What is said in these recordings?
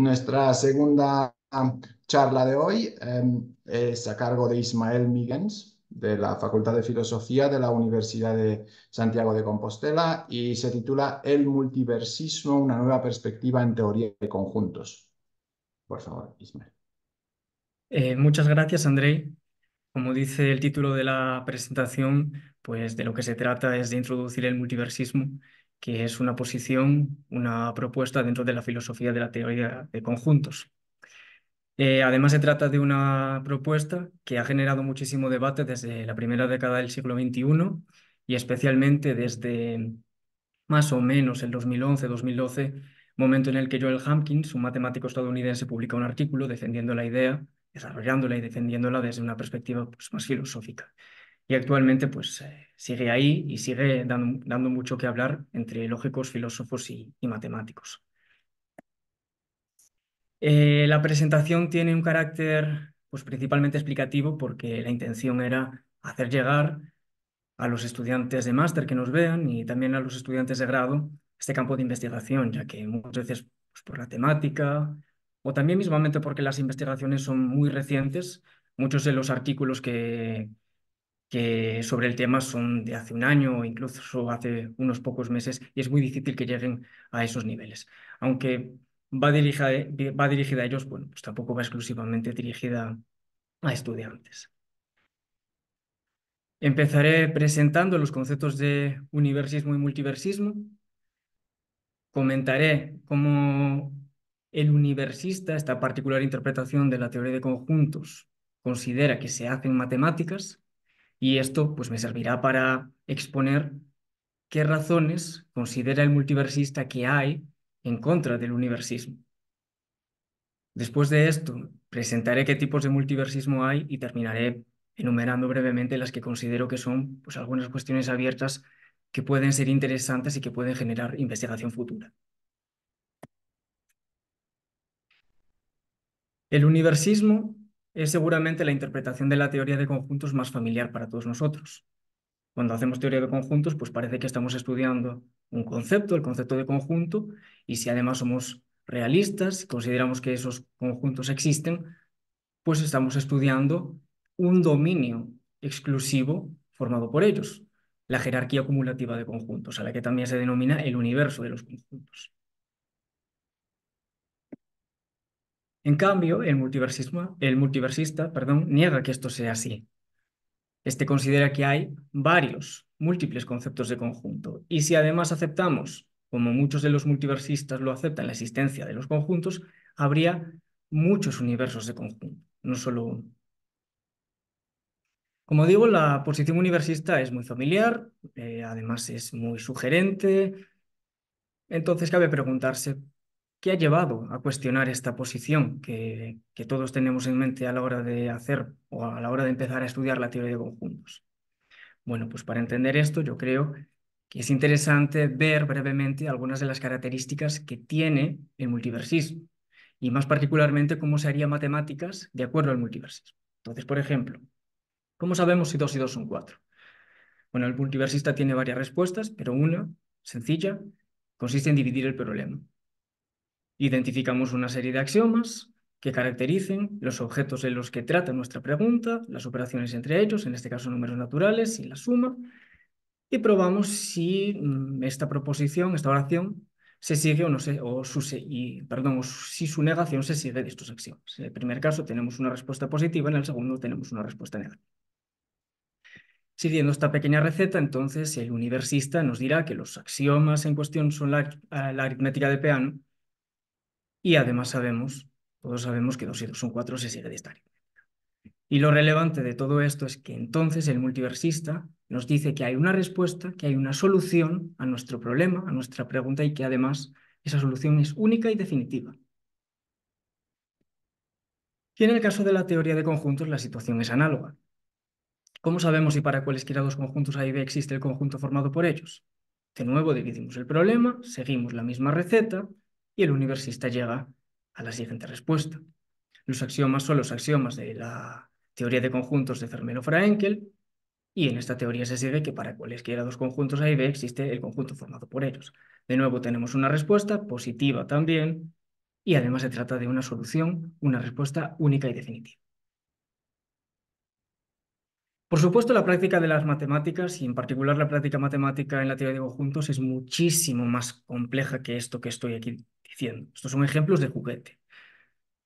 Nuestra segunda ah, charla de hoy em, es a cargo de Ismael Migens de la Facultad de Filosofía de la Universidad de Santiago de Compostela y se titula El multiversismo, una nueva perspectiva en teoría de conjuntos. Por favor, Ismael. Eh, muchas gracias, Andrei. Como dice el título de la presentación, pues de lo que se trata es de introducir el multiversismo que es una posición, una propuesta dentro de la filosofía de la teoría de conjuntos. Eh, además, se trata de una propuesta que ha generado muchísimo debate desde la primera década del siglo XXI y especialmente desde más o menos el 2011-2012, momento en el que Joel Hamkins, un matemático estadounidense, publica un artículo defendiendo la idea, desarrollándola y defendiéndola desde una perspectiva pues, más filosófica y actualmente pues eh, sigue ahí y sigue dando, mucho que hablar entre lógicos, filósofos y, matemáticos. Eh, la presentación tiene un carácter pues, principalmente explicativo porque la intención era hacer llegar a los estudiantes de máster que nos vean y también a los estudiantes de grado este campo de investigación, ya que muchas veces pues, por la temática o también mismamente porque las investigaciones son muy recientes, muchos de los artículos que, que sobre el tema son de hace un año o incluso hace unos pocos meses y es muy difícil que lleguen a esos niveles. Aunque va dirigida, va dirigida a ellos, bueno, pues tampoco va exclusivamente dirigida a estudiantes. Empezaré presentando los conceptos de universismo y multiversismo. Comentaré cómo el universista, esta particular interpretación de la teoría de conjuntos, considera que se hacen matemáticas y esto pues, me servirá para exponer qué razones considera el multiversista que hay en contra del universismo. Después de esto, presentaré qué tipos de multiversismo hay y terminaré enumerando brevemente las que considero que son pues, algunas cuestiones abiertas que pueden ser interesantes y que pueden generar investigación futura. El universismo es seguramente la interpretación de la teoría de conjuntos más familiar para todos nosotros. Cuando hacemos teoría de conjuntos, pues parece que estamos estudiando un concepto, el concepto de conjunto, y si además somos realistas, consideramos que esos conjuntos existen, pues estamos estudiando un dominio exclusivo formado por ellos, la jerarquía acumulativa de conjuntos, a la que también se denomina el universo de los conjuntos. En cambio, el, multiversismo, el multiversista perdón, niega que esto sea así. Este considera que hay varios, múltiples conceptos de conjunto. Y si además aceptamos, como muchos de los multiversistas lo aceptan, la existencia de los conjuntos, habría muchos universos de conjunto, no solo uno. Como digo, la posición universista es muy familiar, eh, además es muy sugerente, entonces cabe preguntarse ¿Qué ha llevado a cuestionar esta posición que, todos tenemos en mente a la hora de hacer o a la hora de empezar a estudiar la teoría de conjuntos? Bueno, pues para entender esto yo creo que es interesante ver brevemente algunas de las características que tiene el multiversismo y más particularmente cómo se haría matemáticas de acuerdo al multiversismo. Entonces, por ejemplo, ¿cómo sabemos si 2 y 2 son 4? Bueno, el multiversista tiene varias respuestas, pero una, sencilla, consiste en dividir el problema. Identificamos una serie de axiomas que caractericen los objetos en los que trata nuestra pregunta, las operaciones entre ellos, en este caso números naturales y la suma, y probamos si mm, esta proposición, esta oración, se sigue o no se, o y, perdón, si su negación se sigue de estos axiomas. En el primer caso tenemos una respuesta positiva, en el segundo tenemos una respuesta negativa. Siguiendo esta pequeña receta, entonces el universista nos dirá que los axiomas en cuestión son la eh, aritmética de Peano, y además sabemos, todos sabemos que 2 y 2 son 4 se sigue de esta Y lo relevante de todo esto es que entonces el multiversista nos dice que hay una respuesta, que hay una solución a nuestro problema, a nuestra pregunta y que además esa solución es única y definitiva. Y en el caso de la teoría de conjuntos la situación es análoga. ¿Cómo sabemos si para cualesquiera dos conjuntos A y B existe el conjunto formado por ellos? De nuevo dividimos el problema, seguimos la misma receta, y el universista llega a la siguiente respuesta. Los axiomas son los axiomas de la teoría de conjuntos de Fermelo-Fraenkel y en esta teoría se sigue que para cualesquiera dos conjuntos A y B existe el conjunto formado por ellos. De nuevo tenemos una respuesta positiva también y además se trata de una solución, una respuesta única y definitiva. Por supuesto, la práctica de las matemáticas y en particular la práctica matemática en la teoría de conjuntos es muchísimo más compleja que esto que estoy aquí diciendo. Estos son ejemplos de juguete.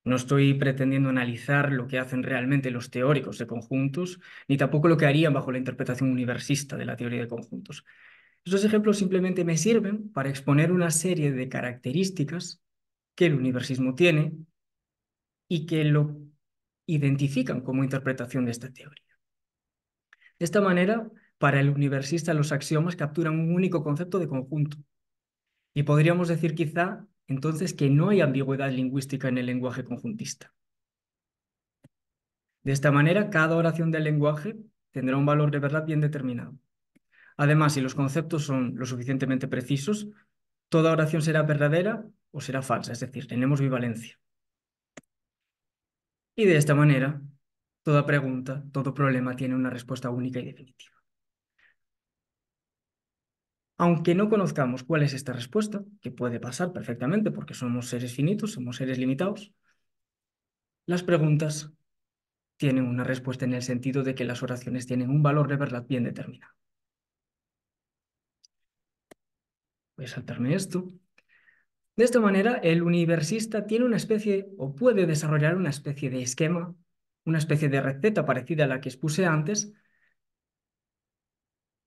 No estoy pretendiendo analizar lo que hacen realmente los teóricos de conjuntos, ni tampoco lo que harían bajo la interpretación universista de la teoría de conjuntos. Estos ejemplos simplemente me sirven para exponer una serie de características que el universismo tiene y que lo identifican como interpretación de esta teoría. De esta manera, para el universista los axiomas capturan un único concepto de conjunto. Y podríamos decir quizá entonces que no hay ambigüedad lingüística en el lenguaje conjuntista. De esta manera, cada oración del lenguaje tendrá un valor de verdad bien determinado. Además, si los conceptos son lo suficientemente precisos, toda oración será verdadera o será falsa, es decir, tenemos bivalencia. Y de esta manera, toda pregunta, todo problema tiene una respuesta única y definitiva. Aunque no conozcamos cuál es esta respuesta, que puede pasar perfectamente porque somos seres finitos, somos seres limitados, las preguntas tienen una respuesta en el sentido de que las oraciones tienen un valor de verdad bien determinado. Voy a saltarme esto. De esta manera, el universista tiene una especie o puede desarrollar una especie de esquema, una especie de receta parecida a la que expuse antes,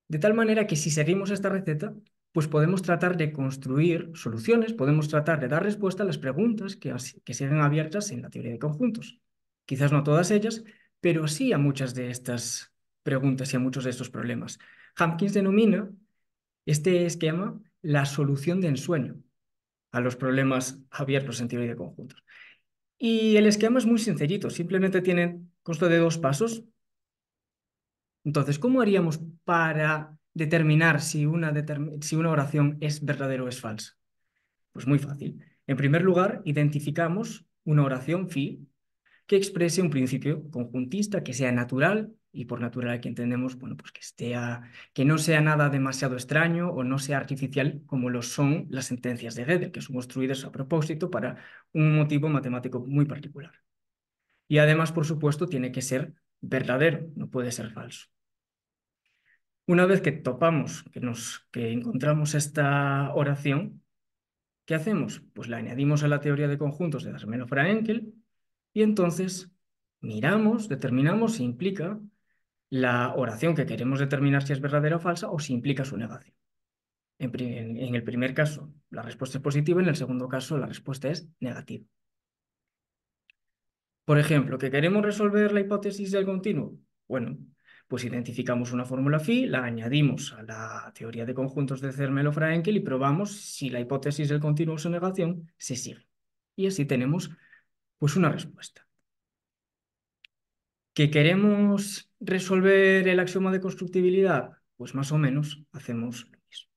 de tal manera que si seguimos esta receta, pues podemos tratar de construir soluciones, podemos tratar de dar respuesta a las preguntas que, que siguen abiertas en la teoría de conjuntos. Quizás no a todas ellas, pero sí a muchas de estas preguntas y a muchos de estos problemas. Hopkins denomina este esquema la solución de ensueño a los problemas abiertos en teoría de conjuntos. Y el esquema es muy sencillito, simplemente tiene, consta de dos pasos. Entonces, ¿cómo haríamos para determinar si una, oración es verdadera o es falsa? Pues muy fácil. En primer lugar, identificamos una oración fi que exprese un principio conjuntista, que sea natural, y por natural que entendemos, bueno, pues que, que no sea nada demasiado extraño o no sea artificial como lo son las sentencias de Gödel, que son construidas a propósito para un motivo matemático muy particular. Y además, por supuesto, tiene que ser verdadero, no puede ser falso. Una vez que topamos, que, nos, que encontramos esta oración, ¿qué hacemos? Pues la añadimos a la teoría de conjuntos de Darmeno Fraenkel y entonces miramos, determinamos si implica la oración que queremos determinar si es verdadera o falsa o si implica su negación. en, el primer caso, la respuesta es positiva, en el segundo caso, la respuesta es negativa. Por ejemplo, que queremos resolver la hipótesis del continuo. Bueno, pues identificamos una fórmula phi, la añadimos a la teoría de conjuntos de zermelo fraenkel y probamos si la hipótesis del continuo su negación se sigue. Y así tenemos pues una respuesta. ¿Que queremos resolver el axioma de constructibilidad? Pues más o menos hacemos lo mismo.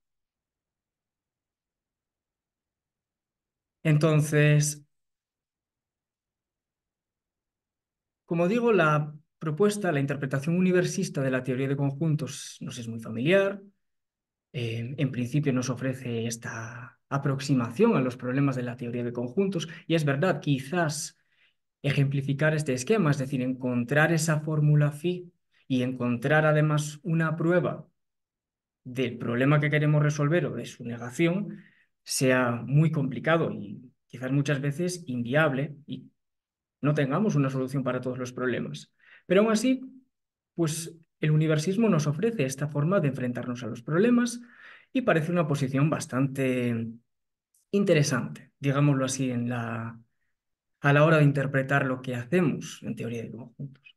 Entonces, Como digo, la propuesta, la interpretación universista de la teoría de conjuntos nos es muy familiar. Em, en principio nos ofrece esta aproximación a los problemas de la teoría de conjuntos y es verdad, quizás ejemplificar este esquema, es decir, encontrar esa fórmula phi y encontrar además una prueba del problema que queremos resolver o de su negación sea muy complicado y quizás muchas veces inviable y no tengamos una solución para todos los problemas. Pero aún así, pues el universismo nos ofrece esta forma de enfrentarnos a los problemas y parece una posición bastante interesante, digámoslo así, en la, a la hora de interpretar lo que hacemos en teoría de conjuntos.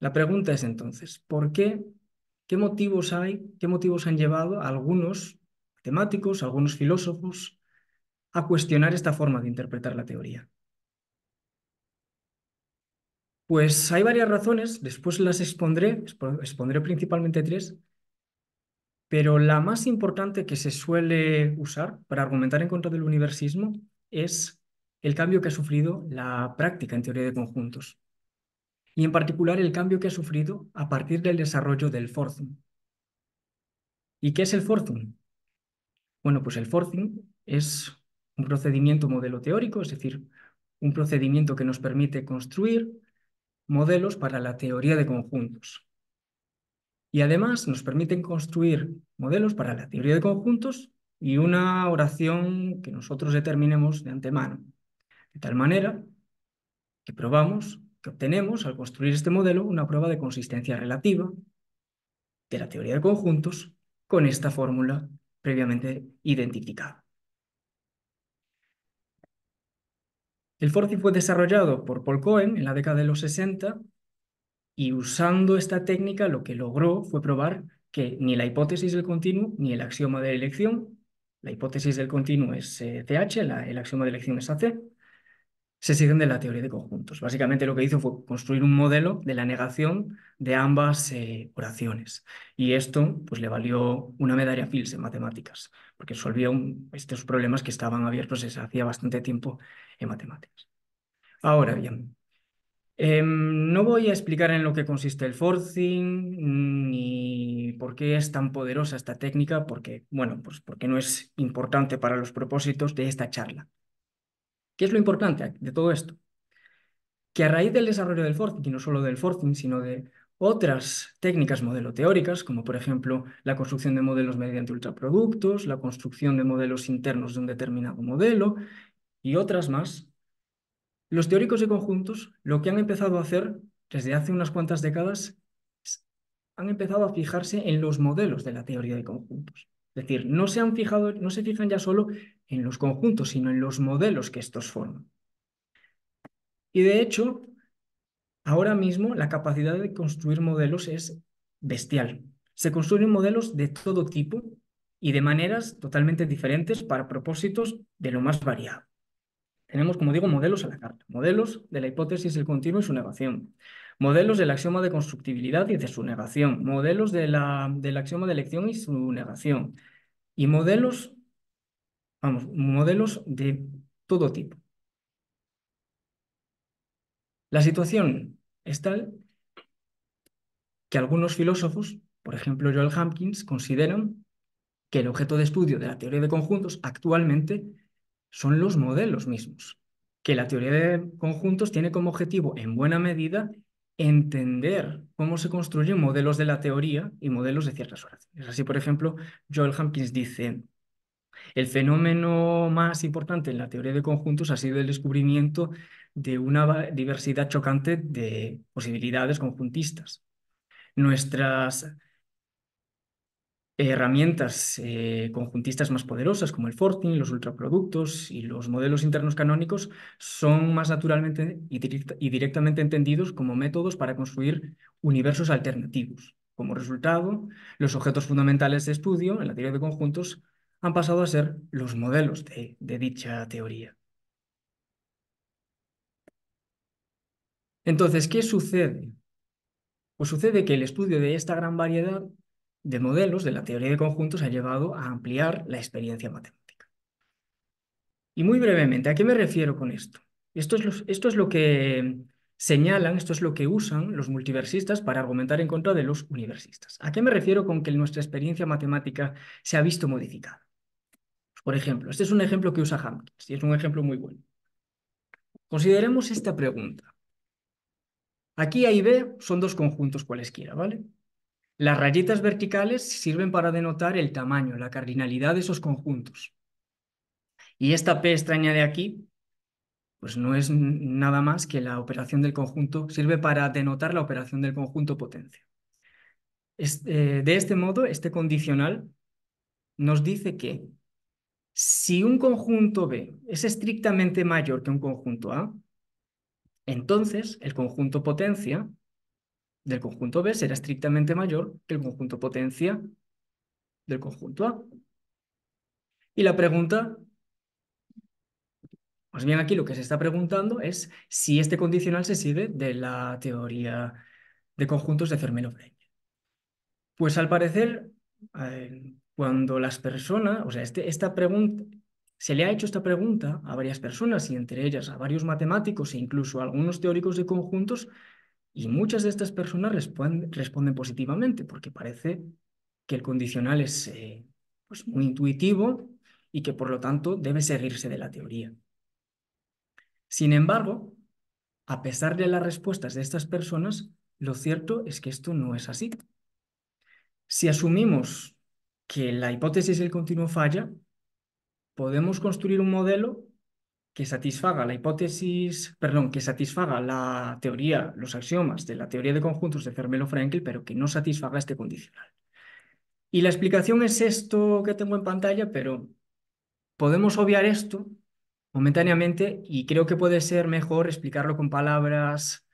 La pregunta es entonces, ¿por qué? ¿Qué motivos hay? ¿Qué motivos han llevado a algunos temáticos, algunos filósofos, a cuestionar esta forma de interpretar la teoría? Pues hay varias razones, después las expondré, expondré principalmente tres, pero la más importante que se suele usar para argumentar en contra del universismo es el cambio que ha sufrido la práctica en teoría de conjuntos, y en particular el cambio que ha sufrido a partir del desarrollo del forzum. ¿Y qué es el forcing? Bueno, pues el forcing es un procedimiento modelo teórico, es decir, un procedimiento que nos permite construir, modelos para la teoría de conjuntos. Y además nos permiten construir modelos para la teoría de conjuntos y una oración que nosotros determinemos de antemano. De tal manera que probamos, que obtenemos al construir este modelo una prueba de consistencia relativa de la teoría de conjuntos con esta fórmula previamente identificada. El forcing fue desarrollado por Paul Cohen en la década de los 60 y usando esta técnica lo que logró fue probar que ni la hipótesis del continuo ni el axioma de elección, la hipótesis del continuo es CH, eh, el axioma de elección es AC, se siguen de la teoría de conjuntos. Básicamente lo que hizo fue construir un modelo de la negación de ambas eh, oraciones. Y esto pues, le valió una medalla Fields en matemáticas, porque resolvió estos problemas que estaban abiertos desde hacía bastante tiempo en matemáticas. Ahora bien, em, no voy a explicar en lo que consiste el forcing ni por qué es tan poderosa esta técnica, porque, bueno, pues porque no es importante para los propósitos de esta charla. ¿Qué es lo importante de todo esto? Que a raíz del desarrollo del forcing, y no solo del forcing, sino de otras técnicas modelo teóricas, como por ejemplo la construcción de modelos mediante ultraproductos, la construcción de modelos internos de un determinado modelo y otras más, los teóricos de conjuntos lo que han empezado a hacer desde hace unas cuantas décadas han empezado a fijarse en los modelos de la teoría de conjuntos. Es decir, no se han fijado, no se fijan ya solo en los conjuntos, sino en los modelos que estos forman. Y de hecho, ahora mismo la capacidad de construir modelos es bestial. Se construyen modelos de todo tipo y de maneras totalmente diferentes para propósitos de lo más variado. Tenemos, como digo, modelos a la carta, modelos de la hipótesis del continuo y su negación, modelos del axioma de constructibilidad y de su negación, modelos del axioma de elección y su negación, y modelos, vamos, modelos de todo tipo. La situación es tal que algunos filósofos, por ejemplo Joel Hopkins, consideran que el objeto de estudio de la teoría de conjuntos actualmente son los modelos mismos, que la teoría de conjuntos tiene como objetivo, en buena medida, entender cómo se construyen modelos de la teoría y modelos de ciertas oraciones. Así, por ejemplo, Joel Hopkins dice, el fenómeno más importante en la teoría de conjuntos ha sido el descubrimiento de una diversidad chocante de posibilidades conjuntistas. Nuestras herramientas eh, conjuntistas más poderosas como el forcing, los ultraproductos y los modelos internos canónicos son más naturalmente y, directamente entendidos como métodos para construir universos alternativos. Como resultado, los objetos fundamentales de estudio en la teoría de conjuntos han pasado a ser los modelos de, de dicha teoría. Entonces, ¿qué sucede? Pues sucede que el estudio de esta gran variedad de modelos de la teoría de conjuntos ha llevado a ampliar la experiencia matemática. Y muy brevemente, ¿a qué me refiero con esto? Esto es, lo que señalan, esto es lo que usan los multiversistas para argumentar en contra de los universistas. ¿A qué me refiero con que nuestra experiencia matemática se ha visto modificada? Pues, por ejemplo, este es un ejemplo que usa Hamkins, y es un ejemplo muy bueno. Consideremos esta pregunta. Aquí A y B son dos conjuntos cualesquiera, ¿vale? Las rayitas verticales sirven para denotar el tamaño, la cardinalidad de esos conjuntos. Y esta P extraña de aquí, pues no es nada más que la operación del conjunto, sirve para denotar la operación del conjunto potencia. Eh, de este modo, este condicional nos dice que si un conjunto B es estrictamente mayor que un conjunto A, entonces el conjunto potencia del conjunto B será estrictamente mayor que el conjunto potencia del conjunto A. Y la pregunta, más bien aquí lo que se está preguntando es si este condicional se sigue de la teoría de conjuntos de fermelo Pues al parecer, eh, cuando las personas, o sea, este, esta pregunta, se le ha hecho esta pregunta a varias personas y entre ellas a varios matemáticos e incluso a algunos teóricos de conjuntos, y muchas de estas personas responden, positivamente porque parece que el condicional es eh, pues, muy intuitivo y que por lo tanto debe seguirse de la teoría. Sin embargo, a pesar de las respuestas de estas personas, lo cierto es que esto no es así. Si asumimos que la hipótesis del continuo falla, podemos construir un modelo que satisfaga la hipótesis, perdón, que satisfaga la teoría, los axiomas de la teoría de conjuntos de Fermelo-Frankel, pero que no satisfaga este condicional. Y la explicación es esto que tengo en pantalla, pero podemos obviar esto momentáneamente y creo que puede ser mejor explicarlo con palabras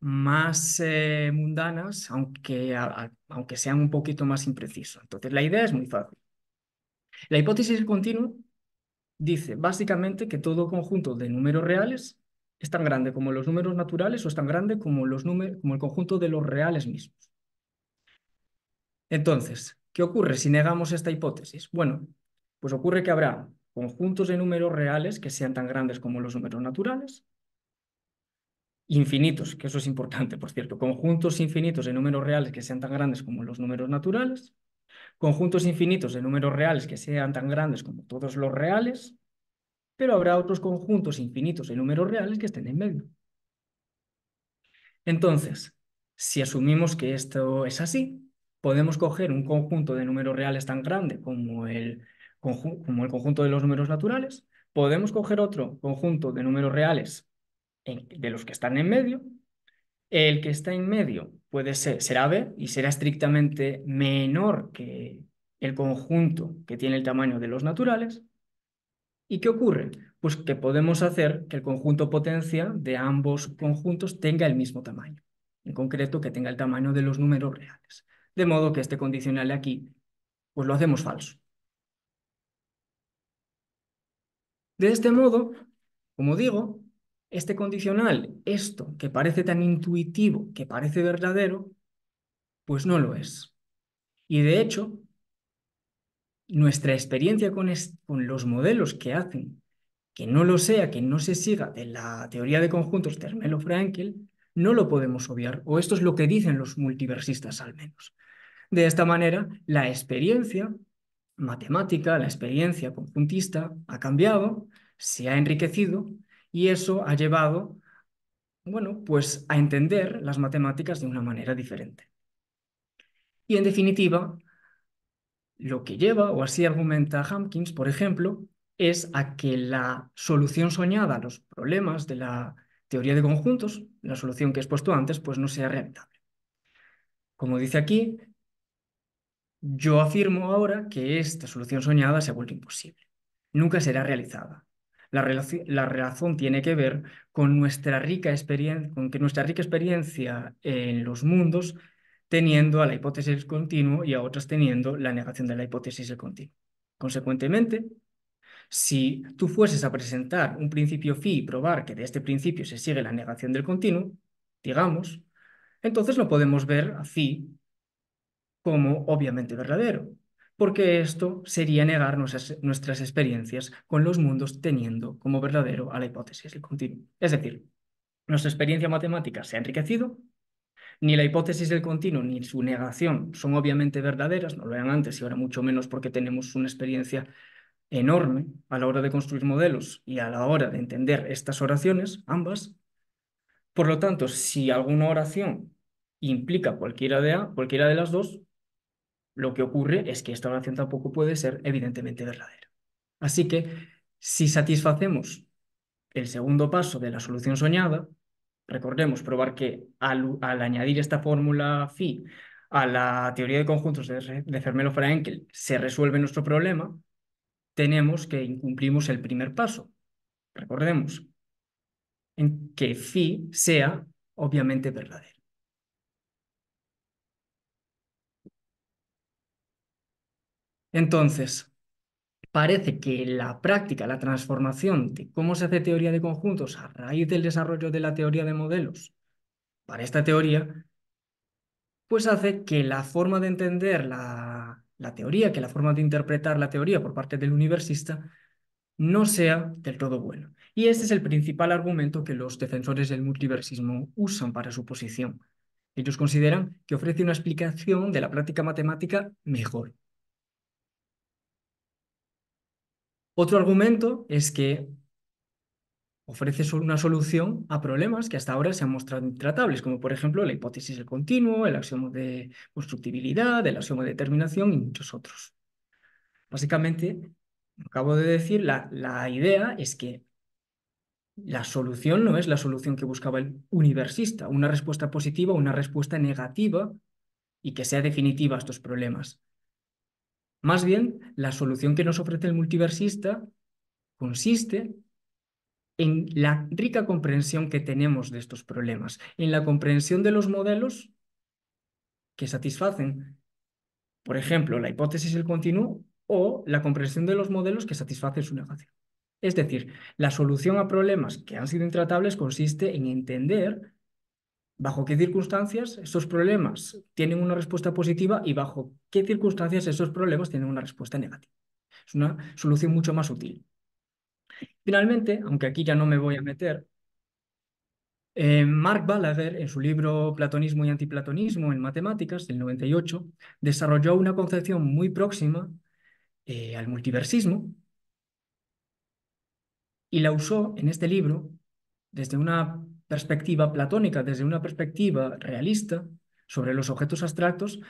más eh, mundanas, aunque, aunque sean un poquito más imprecisas. Entonces, la idea es muy fácil. La hipótesis continua dice básicamente que todo conjunto de números reales es tan grande como los números naturales o es tan grande como, los como el conjunto de los reales mismos. Entonces, ¿qué ocurre si negamos esta hipótesis? Bueno, pues ocurre que habrá conjuntos de números reales que sean tan grandes como los números naturales, infinitos, que eso es importante, por cierto, conjuntos infinitos de números reales que sean tan grandes como los números naturales, conjuntos infinitos de números reales que sean tan grandes como todos los reales, pero habrá otros conjuntos infinitos de números reales que estén en medio. Entonces, si asumimos que esto es así, podemos coger un conjunto de números reales tan grande como el, como el conjunto de los números naturales, podemos coger otro conjunto de números reales de los que están en medio el que está en medio puede ser, será B y será estrictamente menor que el conjunto que tiene el tamaño de los naturales. ¿Y qué ocurre? Pues que podemos hacer que el conjunto potencia de ambos conjuntos tenga el mismo tamaño. En concreto, que tenga el tamaño de los números reales. De modo que este condicional de aquí, pues lo hacemos falso. De este modo, como digo, este condicional, esto que parece tan intuitivo, que parece verdadero, pues no lo es. Y de hecho, nuestra experiencia con, los modelos que hacen que no lo sea, que no se siga de la teoría de conjuntos de Frankel, no lo podemos obviar, o esto es lo que dicen los multiversistas al menos. De esta manera, la experiencia matemática, la experiencia conjuntista ha cambiado, se ha enriquecido y eso ha llevado, bueno, pues a entender las matemáticas de una manera diferente. Y en definitiva, lo que lleva, o así argumenta Hamkins, por ejemplo, es a que la solución soñada a los problemas de la teoría de conjuntos, la solución que he expuesto antes, pues no sea rentable. Como dice aquí, yo afirmo ahora que esta solución soñada se ha vuelto imposible. Nunca será realizada. La, relación, razón tiene que ver con, nuestra rica experiencia, con que nuestra rica experiencia en los mundos teniendo a la hipótesis del continuo y a otras teniendo la negación de la hipótesis del continuo. Consecuentemente, si tú fueses a presentar un principio phi y probar que de este principio se sigue la negación del continuo, digamos, entonces lo podemos ver a como obviamente verdadero porque esto sería negar nuestras, experiencias con los mundos teniendo como verdadero a la hipótesis del continuo. Es decir, nuestra experiencia matemática se ha enriquecido, ni la hipótesis del continuo ni su negación son obviamente verdaderas, no lo eran antes y ahora mucho menos porque tenemos una experiencia enorme a la hora de construir modelos y a la hora de entender estas oraciones, ambas. Por lo tanto, si alguna oración implica cualquiera de las dos, lo que ocurre es que esta oración tampoco puede ser evidentemente verdadera. Así que si satisfacemos el segundo paso de la solución soñada, recordemos probar que al, añadir esta fórmula phi a la teoría de conjuntos de, fermelo se resuelve nuestro problema, tenemos que incumplimos el primer paso. Recordemos en que phi sea obviamente verdadero. Entonces, parece que la práctica, la transformación de cómo se hace teoría de conjuntos a raíz del desarrollo de la teoría de modelos para esta teoría, pues hace que la forma de entender la, teoría, que la forma de interpretar la teoría por parte del universista no sea del todo buena. Y este es el principal argumento que los defensores del multiversismo usan para su posición. Ellos consideran que ofrece una explicación de la práctica matemática mejor, Otro argumento es que ofrece una solución a problemas que hasta ahora se han mostrado intratables, como por ejemplo la hipótesis del continuo, el axioma de constructibilidad, el axioma de determinación y muchos otros. Básicamente, acabo de decir, la, idea es que la solución no es la solución que buscaba el universista, una respuesta positiva o una respuesta negativa y que sea definitiva a estos problemas. Más bien, la solución que nos ofrece el multiversista consiste en la rica comprensión que tenemos de estos problemas, en la comprensión de los modelos que satisfacen, por ejemplo, la hipótesis del continuo o la comprensión de los modelos que satisfacen su negación. Es decir, la solución a problemas que han sido intratables consiste en entender bajo qué circunstancias esos problemas tienen una respuesta positiva y bajo qué circunstancias esos problemas tienen una respuesta negativa. Es una solución mucho más útil. Finalmente, aunque aquí ya no me voy a meter, eh, Mark Balaguer, en su libro Platonismo y Antiplatonismo en Matemáticas, del 98, desarrolló una concepción muy próxima eh, al multiversismo y la usó en este libro desde una perspectiva platónica, desde una perspectiva realista sobre los objetos abstractos,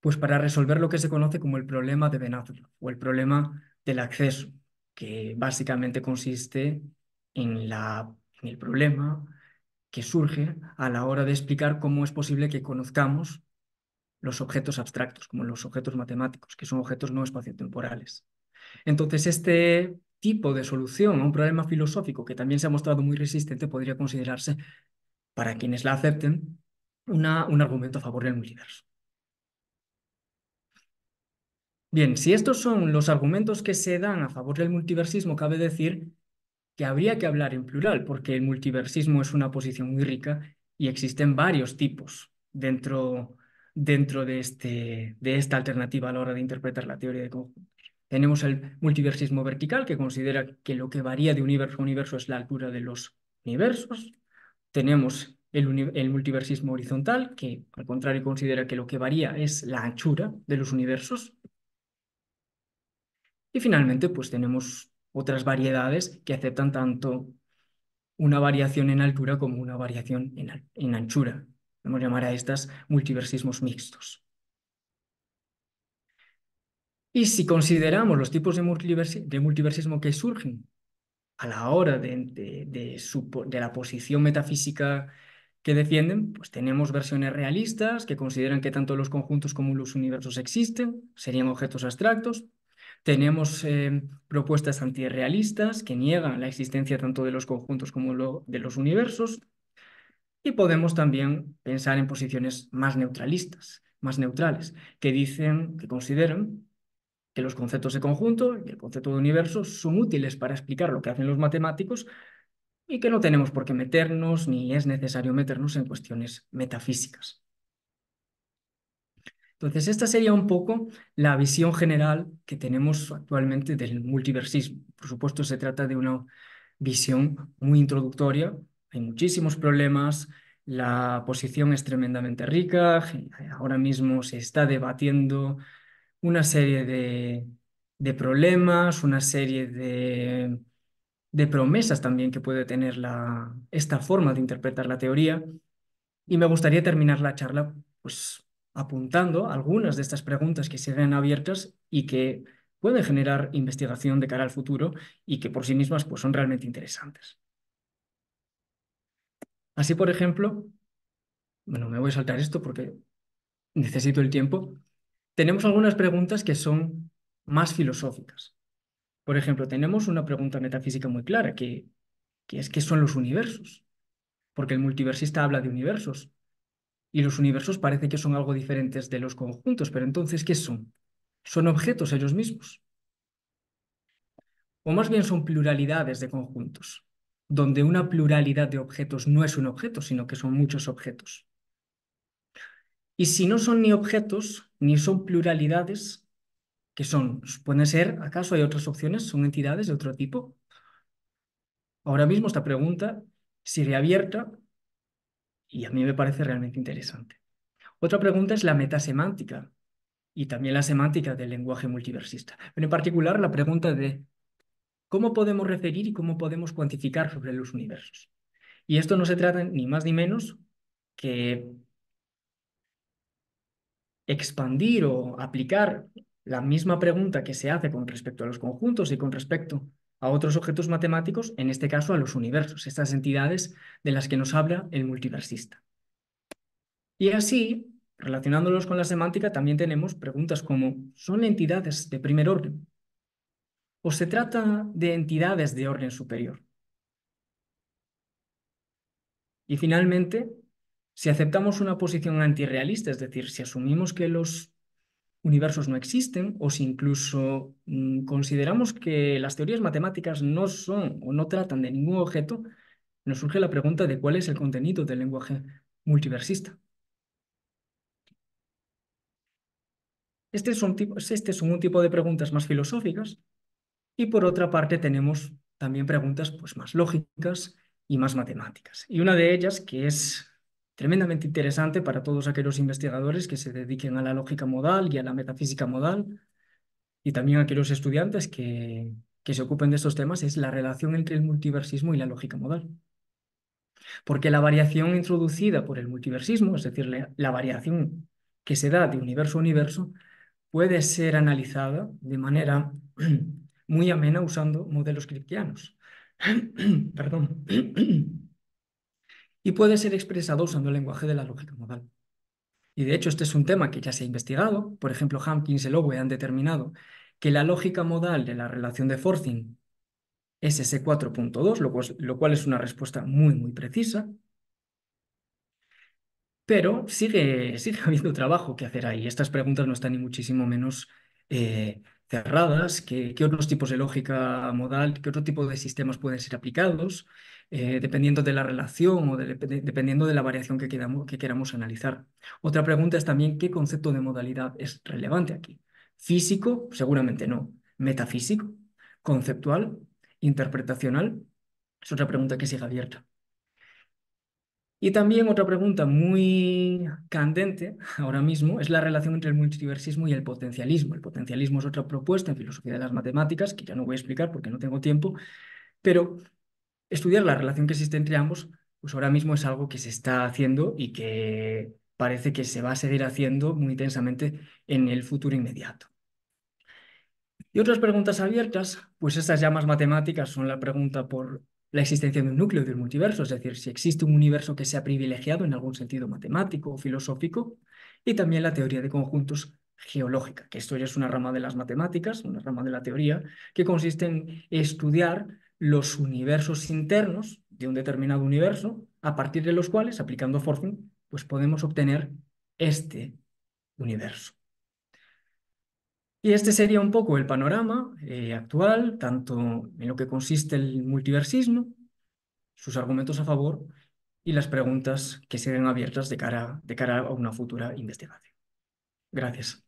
pues para resolver lo que se conoce como el problema de benazir o el problema del acceso, que básicamente consiste en, la, en el problema que surge a la hora de explicar cómo es posible que conozcamos los objetos abstractos, como los objetos matemáticos, que son objetos no espaciotemporales. Entonces, este tipo de solución a un problema filosófico que también se ha mostrado muy resistente podría considerarse, para quienes la acepten, una, un argumento a favor del multiverso. Bien, si estos son los argumentos que se dan a favor del multiversismo, cabe decir que habría que hablar en plural, porque el multiversismo es una posición muy rica y existen varios tipos dentro, dentro de, este, de esta alternativa a la hora de interpretar la teoría de conjuntos. Tenemos el multiversismo vertical, que considera que lo que varía de universo a universo es la altura de los universos. Tenemos el, multiversismo horizontal, que al contrario considera que lo que varía es la anchura de los universos. Y finalmente, pues tenemos otras variedades que aceptan tanto una variación en altura como una variación en, en anchura. Vamos a llamar a estas multiversismos mixtos. Y si consideramos los tipos de, multiversismo que surgen a la hora de, de, la posición metafísica que defienden, pues tenemos versiones realistas que consideran que tanto los conjuntos como los universos existen, serían objetos abstractos. Tenemos eh, propuestas antirrealistas que niegan la existencia tanto de los conjuntos como de los universos. Y podemos también pensar en posiciones más neutralistas, más neutrales, que dicen, que consideran que los conceptos de conjunto y el concepto de universo son útiles para explicar lo que hacen los matemáticos y que no tenemos por qué meternos ni es necesario meternos en cuestiones metafísicas. Entonces, esta sería un poco la visión general que tenemos actualmente del multiversismo. Por supuesto, se trata de una visión muy introductoria, hay muchísimos problemas, la posición es tremendamente rica, eh, ahora mismo se está debatiendo una serie de, problemas, una serie de, promesas también que puede tener la, esta forma de interpretar la teoría. Y me gustaría terminar la charla pues, apuntando algunas de estas preguntas que siguen abiertas y que pueden generar investigación de cara al futuro y que por sí mismas pues, son realmente interesantes. Así, por ejemplo, bueno, me voy a saltar esto porque necesito el tiempo tenemos algunas preguntas que son más filosóficas. Por ejemplo, tenemos una pregunta metafísica muy clara, que, es ¿qué son los universos? Porque el multiversista habla de universos, y los universos parece que son algo diferentes de los conjuntos, pero entonces, ¿qué son? Son objetos ellos mismos. O más bien son pluralidades de conjuntos, donde una pluralidad de objetos no es un objeto, sino que son muchos objetos. Y si no son ni objetos, ni son pluralidades, que son, pueden ser, ¿acaso hay otras opciones? ¿Son entidades de otro tipo? Ahora mismo esta pregunta sigue abierta y a mí me parece realmente interesante. Otra pregunta es la metasemántica y también la semántica del lenguaje multiversista. Pero en particular la pregunta de cómo podemos referir y cómo podemos cuantificar sobre los universos. Y esto no se trata ni más ni menos que expandir o aplicar la misma pregunta que se hace con respecto a los conjuntos y con respecto a otros objetos matemáticos, en este caso a los universos, estas entidades de las que nos habla el multiversista. Y así, relacionándolos con la semántica, también tenemos preguntas como ¿son entidades de primer orden? ¿O se trata de entidades de orden superior? Y finalmente, si aceptamos una posición antirrealista, es decir, si asumimos que los universos no existen o si incluso mm, consideramos que las teorías matemáticas no son o no tratan de ningún objeto, nos surge la pregunta de cuál es el contenido del lenguaje multiversista. Este es un tipo, este un tipo de preguntas más filosóficas y por otra parte tenemos también preguntas pues, más lógicas y más matemáticas. Y una de ellas que es tremendamente interesante para todos aquellos investigadores que se dediquen a la lógica modal y a la metafísica modal, y también aquellos estudiantes que, que se ocupen de estos temas, es la relación entre el multiversismo y la lógica modal. Porque la variación introducida por el multiversismo, es decir, la, variación que se da de universo a universo, puede ser analizada de manera muy amena usando modelos cristianos. Perdón. y puede ser expresado usando el lenguaje de la lógica modal. Y de hecho, este es un tema que ya se ha investigado. Por ejemplo, Hampkins y Lowe han determinado que la lógica modal de la relación de forcing es s 4.2, lo, cual, es una respuesta muy, muy precisa. Pero sigue, sigue habiendo trabajo que hacer ahí. Estas preguntas no están ni muchísimo menos eh, cerradas, qué, otros tipos de lógica modal, qué otro tipo de sistemas pueden ser aplicados, eh, dependiendo de la relación o dependiendo de la variación que, queramos, que queramos analizar. Otra pregunta es también qué concepto de modalidad es relevante aquí. Físico, seguramente no. Metafísico, conceptual, interpretacional. Es otra pregunta que sigue abierta. Y también otra pregunta muy candente ahora mismo es la relación entre el multiversismo y el potencialismo. El potencialismo es otra propuesta en filosofía de las matemáticas, que ya no voy a explicar porque no tengo tiempo, pero estudiar la relación que existe entre ambos, pues ahora mismo es algo que se está haciendo y que parece que se va a seguir haciendo muy intensamente en el futuro inmediato. Y otras preguntas abiertas, pues estas llamas matemáticas son la pregunta por la existencia de un núcleo del multiverso, es decir, si existe un universo que sea privilegiado en algún sentido matemático o filosófico, y también la teoría de conjuntos geológica, que esto ya es una rama de las matemáticas, una rama de la teoría, que consiste en estudiar los universos internos de un determinado universo, a partir de los cuales, aplicando forcing, pues podemos obtener este universo. Y este sería un poco el panorama eh, actual, tanto en lo que consiste el multiversismo, sus argumentos a favor y las preguntas que se abiertas de cara, de cara a una futura investigación. Gracias.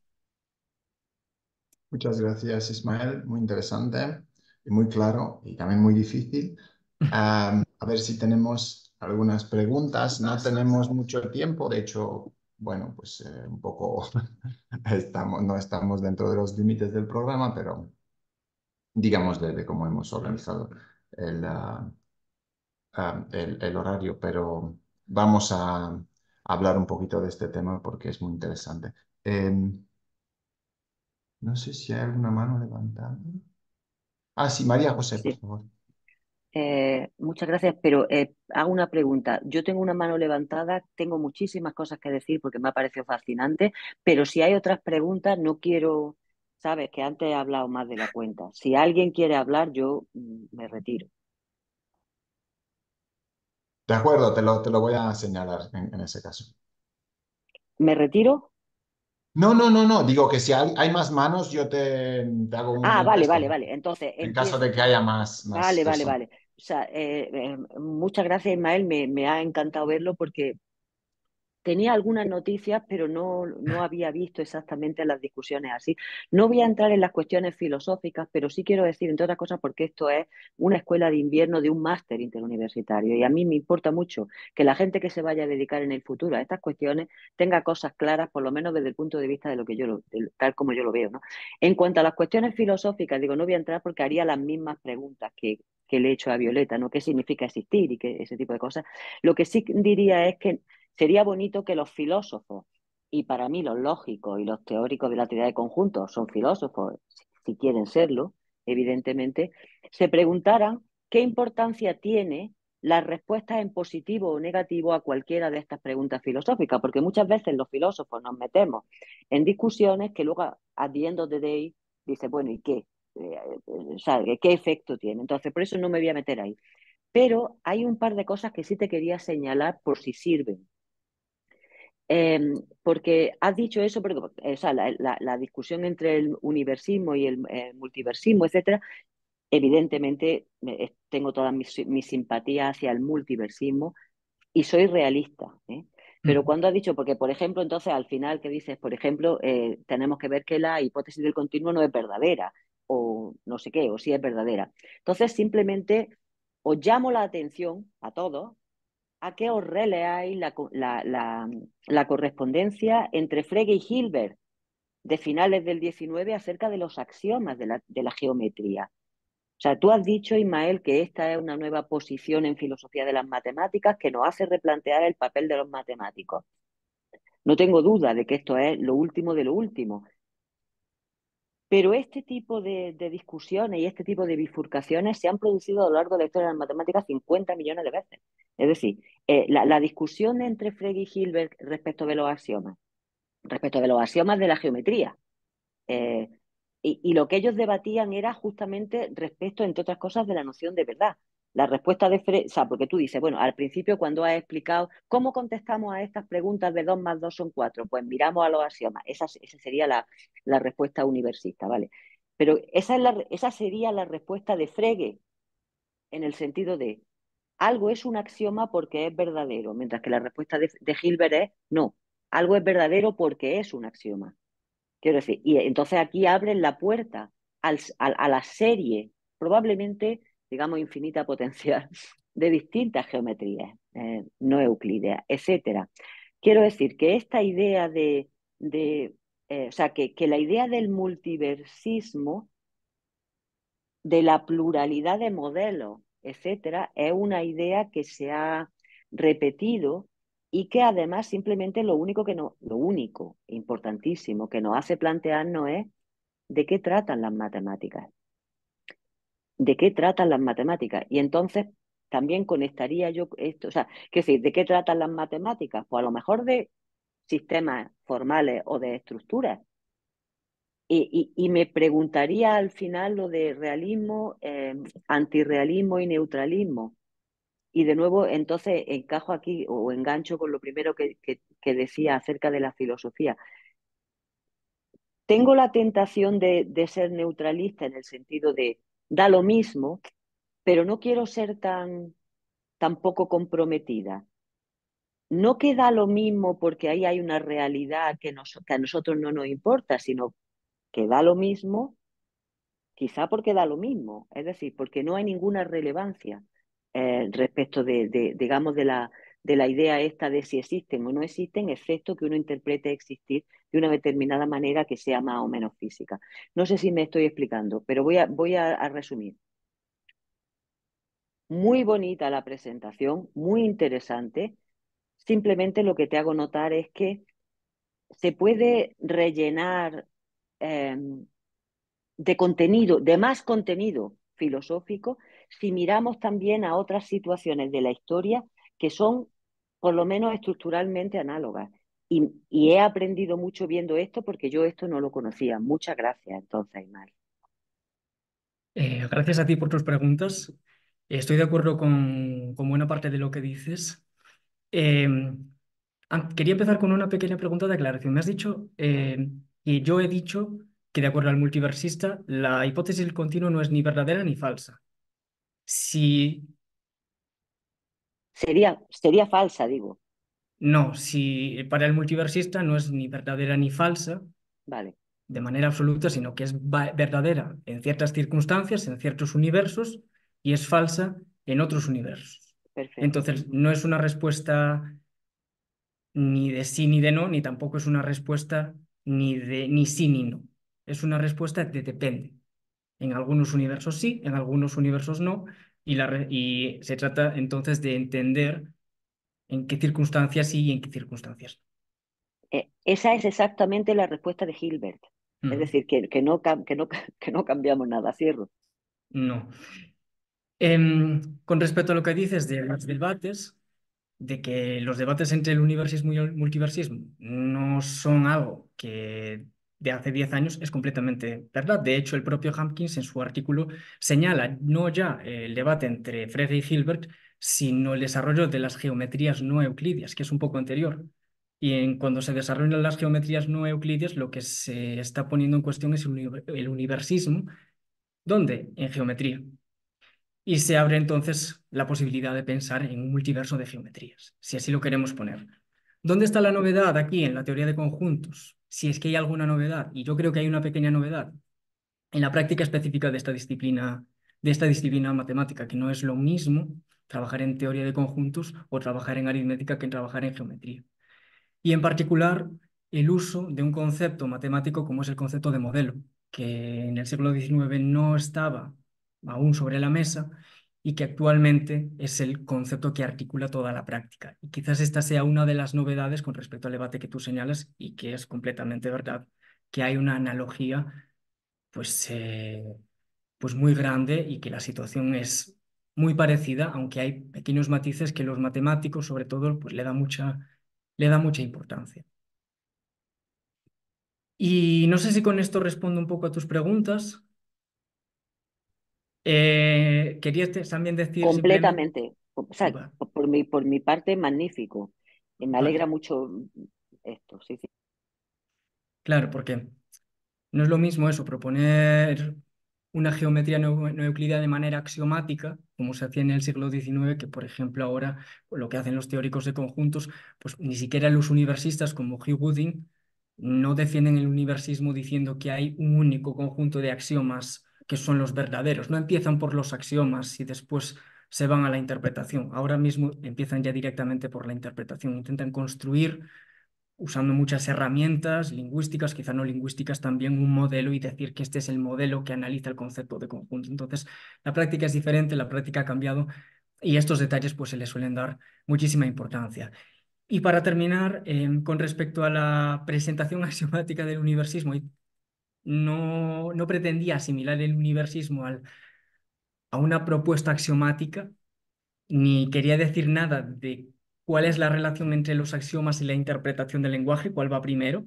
Muchas gracias, Ismael. Muy interesante muy claro y también muy difícil. a ver si tenemos algunas preguntas. No tenemos mucho tiempo, de hecho, bueno, pues eh, un poco estamos, no estamos dentro de los límites del programa, pero digamos de, cómo hemos organizado ah, ah, el, el, horario, pero vamos a hablar un poquito de este tema porque es muy interesante. Em, no sé si hay alguna mano levantada. Ah, sí, María José, por favor. Eh, muchas gracias, pero eh, hago una pregunta. Yo tengo una mano levantada, tengo muchísimas cosas que decir porque me ha parecido fascinante, pero si hay otras preguntas, no quiero, sabes, que antes he hablado más de la cuenta. Si alguien quiere hablar, yo mm, me retiro. De acuerdo, te lo, voy a señalar en ese caso. ¿Me retiro? No, no, no, no. Digo que si hay, más manos, yo te, hago un. Ah, vale, vale, vale. Entonces. En caso de que haya más. vale, vale, vale. O sea, eh, eh, muchas gracias, Ismael. me, ha encantado verlo porque tenía algunas noticias, pero no, había visto exactamente las discusiones así. No voy a entrar en las cuestiones filosóficas, pero sí quiero decir, entre otras cosas, porque esto es una escuela de invierno de un máster interuniversitario y a mí me importa mucho que la gente que se vaya a dedicar en el futuro a estas cuestiones tenga cosas claras, por lo menos desde el punto de vista de lo que yo lo, tal como yo lo veo. ¿no? En cuanto a las cuestiones filosóficas, digo, no voy a entrar porque haría las mismas preguntas que, que le he hecho a Violeta, ¿no? ¿Qué significa existir y qué, ese tipo de cosas? Lo que sí diría es que Sería bonito que los filósofos, y para mí los lógicos y los teóricos de la teoría de conjuntos son filósofos, si quieren serlo, evidentemente, se preguntaran qué importancia tiene la respuesta en positivo o negativo a cualquiera de estas preguntas filosóficas, porque muchas veces los filósofos nos metemos en discusiones que luego, a the end of day, dice, bueno, ¿y eh, eh, qué? ¿Qué efecto tiene? Entonces, por eso no me voy a meter ahí. Pero hay un par de cosas que sí te quería señalar por si sirven. Em, porque has dicho eso, pero eh, la, discusión entre el universismo y el eh, multiversismo, etcétera, evidentemente eh, tengo todas mi, simpatía hacia el multiversismo y soy realista. Pero mm. cuando has dicho, porque por ejemplo, entonces al final que dices, por ejemplo, tenemos que ver que la hipótesis del continuo no es verdadera, o no sé qué, o si es verdadera. Entonces simplemente os llamo la atención a todos a qué os releáis la, correspondencia entre Frege y Hilbert de finales del 19 acerca de los axiomas de la, de la geometría. O sea, tú has dicho, Ismael, que esta es una nueva posición en filosofía de las matemáticas que nos hace replantear el papel de los matemáticos. No tengo duda de que esto es lo último de lo último, pero este tipo de, discusiones y este tipo de bifurcaciones se han producido a lo largo de la historia de las matemáticas 50 millones de veces. Es decir, eh, la, discusión entre Frege y Hilbert respecto de los axiomas, respecto de los axiomas de la geometría, eh, y, lo que ellos debatían era justamente respecto, entre otras cosas, de la noción de verdad. La respuesta de Frege, o sea, porque tú dices, bueno, al principio cuando has explicado cómo contestamos a estas preguntas de 2 más 2 son 4, pues miramos a los axiomas. Esa, sería la, la, respuesta universista, ¿vale? Pero esa, es esa sería la respuesta de Frege, en el sentido de algo es un axioma porque es verdadero, mientras que la respuesta de, Hilbert es no, algo es verdadero porque es un axioma. Quiero decir, y entonces aquí abren la puerta a la serie, probablemente digamos, infinita potencial de distintas geometrías eh, no euclidea, etcétera. Quiero decir que esta idea de, eh, o sea, que, que la idea del multiversismo, de la pluralidad de modelos, etcétera, es una idea que se ha repetido y que además simplemente lo único que no, lo único importantísimo que nos hace plantearnos es de qué tratan las matemáticas de qué tratan las matemáticas. Y entonces también conectaría yo esto, o sea, ¿qué decir, ¿de qué tratan las matemáticas? o pues a lo mejor de sistemas formales o de estructuras. Y, y, me preguntaría al final lo de realismo, em, antirrealismo y neutralismo. Y de nuevo, entonces encajo aquí o engancho con lo primero que, que, que decía acerca de la filosofía. Tengo la tentación de, de ser neutralista en el sentido de da lo mismo, pero no quiero ser tan, poco comprometida. No que da lo mismo porque ahí hay una realidad que, a nosotros no nos importa, sino que da lo mismo, quizá porque da lo mismo, es decir, porque no hay ninguna relevancia eh, respecto de, de, digamos, de la, de la idea esta de si existen o no existen, excepto que uno interprete existir de una determinada manera que sea más o menos física. No sé si me estoy explicando, pero voy a, voy a, resumir. Muy bonita la presentación, muy interesante. Simplemente lo que te hago notar es que se puede rellenar em, de contenido, de más contenido filosófico, si miramos también a otras situaciones de la historia que son por lo menos estructuralmente análogas. Y, he aprendido mucho viendo esto porque yo esto no lo conocía. Muchas gracias, entonces, Aymar. Eh, gracias a ti por tus preguntas. Estoy de acuerdo con, buena parte de lo que dices. Em, quería empezar con una pequeña pregunta de aclaración. Me has dicho, em, y yo he dicho que de acuerdo al multiversista, la hipótesis del continuo no es ni verdadera ni falsa. Sí. Sería, sería falsa, digo. No, si para el multiversista no es ni verdadera ni falsa. Vale. De manera absoluta, sino que es verdadera en ciertas circunstancias, en ciertos universos, y es falsa en otros universos. Entonces, no es una respuesta ni de sí ni de no, ni tampoco es una respuesta ni de ni sí ni no. Es una respuesta de depende. En algunos universos sí, en algunos universos no, y, y se trata entonces de entender en qué circunstancias y en qué circunstancias. E, esa es exactamente la respuesta de Hilbert. Es decir, que, que, no, no, que no cambiamos nada, cierro. No. Em, con respecto a lo que dices de los debates, de que los debates entre el universismo y el multiversismo no son algo que de hace 10 años es completamente verdad. De hecho, el propio Hampkins en su artículo señala no ya el debate entre Fred y Hilbert, sino el desarrollo de las geometrías no euclidias, que es un poco anterior. Y en, cuando se desarrollan las geometrías no euclidias, lo que se está poniendo en cuestión es el universismo. ¿Dónde? En geometría. Y se abre entonces la posibilidad de pensar en un multiverso de geometrías, si así lo queremos poner. ¿Dónde está la novedad aquí en la teoría de conjuntos? Si es que hay alguna novedad, y yo creo que hay una pequeña novedad, en la práctica específica de esta disciplina, de esta disciplina matemática, que no es lo mismo trabajar en teoría de conjuntos o trabajar en aritmética que en trabajar en geometría. Y en particular, el uso de un concepto matemático como es el concepto de modelo, que en el siglo XIX no estaba aún sobre la mesa y que actualmente es el concepto que articula toda la práctica. Y quizás esta sea una de las novedades con respecto al debate que tú señalas y que es completamente verdad, que hay una analogía pues, eh, pues muy grande y que la situación es muy parecida, aunque hay pequeños matices que los matemáticos, sobre todo, pues le da mucha, le da mucha importancia. Y no sé si con esto respondo un poco a tus preguntas. Eh, quería también decir... Completamente. O sea, por, mi, por mi parte, magnífico. Me alegra mucho esto, sí, sí. Claro, porque no es lo mismo eso, proponer una geometría no, de manera axiomática, como se hacía en el siglo XIX, que por ejemplo ahora lo que hacen los teóricos de conjuntos, pues ni siquiera los universistas como Hugh Wooding no defienden el universismo diciendo que hay un único conjunto de axiomas que son los verdaderos. No empiezan por los axiomas y después se van a la interpretación. Ahora mismo empiezan ya directamente por la interpretación. Intentan construir usando muchas herramientas lingüísticas, quizá no lingüísticas, también un modelo y decir que este es el modelo que analiza el concepto de conjunto. Entonces, la práctica es diferente, la práctica ha cambiado y estos detalles pues se le suelen dar muchísima importancia. Y para terminar, em, con respecto a la presentación axiomática del universismo, no, no pretendía asimilar el universismo al, a una propuesta axiomática, ni quería decir nada de ¿Cuál es la relación entre los axiomas y la interpretación del lenguaje? ¿Cuál va primero?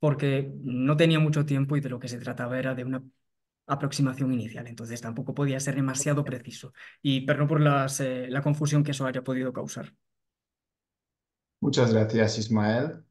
Porque no tenía mucho tiempo y de lo que se trataba era de una aproximación inicial, entonces tampoco podía ser demasiado preciso, y perdón por eh, la confusión que eso haya podido causar. Muchas gracias, Ismael.